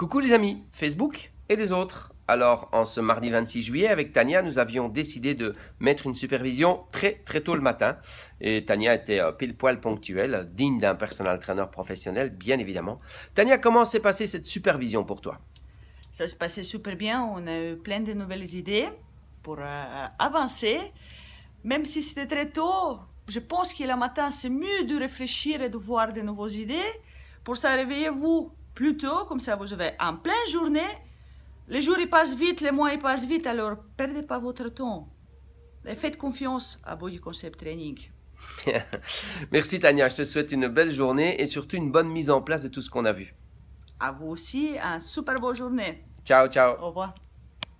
Coucou les amis, Facebook et les autres. Alors, en ce mardi 26 juillet, avec Tania, nous avions décidé de mettre une supervision très très tôt le matin. Et Tania était euh, pile poil ponctuelle, digne d'un personal trainer professionnel, bien évidemment. Tania, comment s'est passée cette supervision pour toi Ça s'est passé super bien. On a eu plein de nouvelles idées pour euh, avancer. Même si c'était très tôt, je pense que le matin, c'est mieux de réfléchir et de voir de nouvelles idées. Pour ça, réveillez-vous Plutôt, comme ça vous avez en pleine journée. Les jours ils passent vite, les mois ils passent vite, alors perdez pas votre temps. Et faites confiance à du Concept Training. Merci Tania, je te souhaite une belle journée et surtout une bonne mise en place de tout ce qu'on a vu. À vous aussi, un super beau journée. Ciao, ciao. Au revoir.